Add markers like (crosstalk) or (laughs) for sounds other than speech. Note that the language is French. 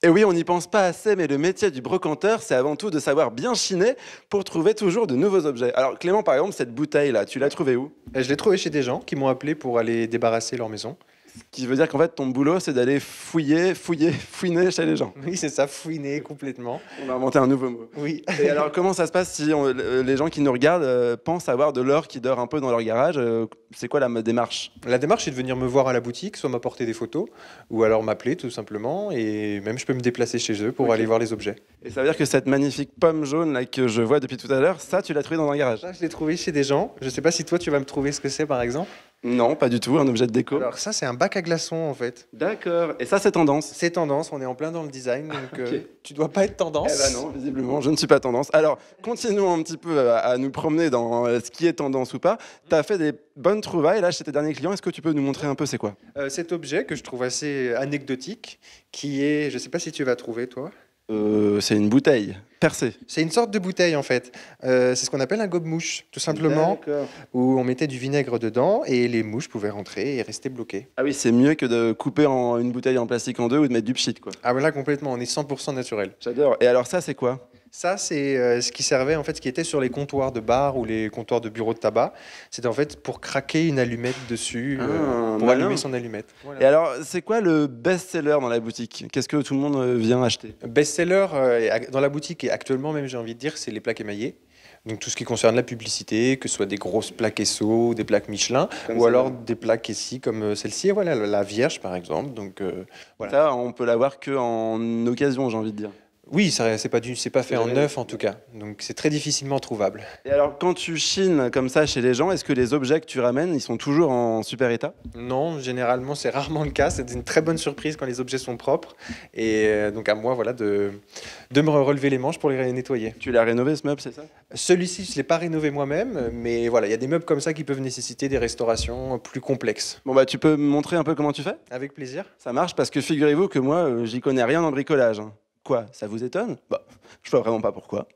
Et eh oui, on n'y pense pas assez, mais le métier du brocanteur, c'est avant tout de savoir bien chiner pour trouver toujours de nouveaux objets. Alors Clément, par exemple, cette bouteille-là, tu l'as trouvée où eh, Je l'ai trouvée chez des gens qui m'ont appelé pour aller débarrasser leur maison. Ce qui veut dire qu'en fait, ton boulot, c'est d'aller fouiller, fouiller, (laughs) fouiner chez les gens. Oui, c'est ça, fouiner complètement. On a inventé un nouveau mot. Oui. Et alors, comment ça se passe si les gens qui nous regardent euh, pensent avoir de l'or qui dort un peu dans leur garage euh, C'est quoi la démarche La démarche, c'est de venir me voir à la boutique, soit m'apporter des photos, ou alors m'appeler tout simplement. Et même, je peux me déplacer chez eux pour aller voir les objets. Et ça veut dire que cette magnifique pomme jaune là que je vois depuis tout à l'heure, ça, tu l'as trouvée dans un garage ça, Je l'ai trouvée chez des gens. Je ne sais pas si toi, tu vas me trouver ce que c'est, par exemple. Non, pas du tout, un objet de déco. Alors ça, c'est un bac à glaçons en fait. D'accord. Et ça, c'est tendance. C'est tendance. On est en plein dans le design, donc euh, tu dois pas être tendance. Eh ben non, visiblement, je ne suis pas tendance. Alors, continuons un petit peu à, nous promener dans euh, ce qui est tendance ou pas. Tu as fait des bonnes trouvailles là chez tes derniers clients. Est-ce que tu peux nous montrer un peu c'est quoi euh, Cet objet que je trouve assez anecdotique, qui est, je ne sais pas si tu vas trouver toi. Euh, c'est une bouteille percée. C'est une sorte de bouteille en fait. Euh, c'est ce qu'on appelle un gobe-mouche, tout simplement, où on mettait du vinaigre dedans et les mouches pouvaient rentrer et rester bloquées. Ah oui, c'est mieux que de couper une bouteille en plastique en deux ou de mettre du pchit quoi. Ah voilà, complètement, on est 100% naturel. J'adore. Et alors ça, c'est quoi ça, c'est euh, ce qui servait, en fait, ce qui était sur les comptoirs de bar ou les comptoirs de bureaux de tabac. C'était en fait pour craquer une allumette dessus, euh, ah, pour allumer son allumette. Et alors, c'est quoi le best-seller dans la boutique Qu'est-ce que tout le monde euh, vient acheter Best-seller dans la boutique, et actuellement même, j'ai envie de dire, c'est les plaques émaillées. Donc tout ce qui concerne la publicité, que ce soit des grosses plaques Esso, des plaques Michelin, ou alors des plaques ici comme celle-ci, voilà, la Vierge par exemple. Donc voilà. Ça, on peut l'avoir qu'en occasion, j'ai envie de dire. Oui, c'est pas pas fait euh, en neuf en tout cas, donc c'est très difficilement trouvable. Et alors, quand tu chines comme ça chez les gens, est-ce que les objets que tu ramènes, ils sont toujours en super état Non, généralement c'est rarement le cas. C'est une très bonne surprise quand les objets sont propres, et euh, donc à moi voilà de de me relever les manches pour les nettoyer. Tu l'as rénové ce meuble, c'est ça Celui-ci, je l'ai pas rénové moi-même, mais voilà, il y a des meubles comme ça qui peuvent nécessiter des restaurations plus complexes. Bon bah, tu peux me montrer un peu comment tu fais Avec plaisir. Ça marche parce que figurez-vous que moi, euh, j'y connais rien en bricolage. Hein. Quoi Ça vous étonne Bah, je vois vraiment pas pourquoi.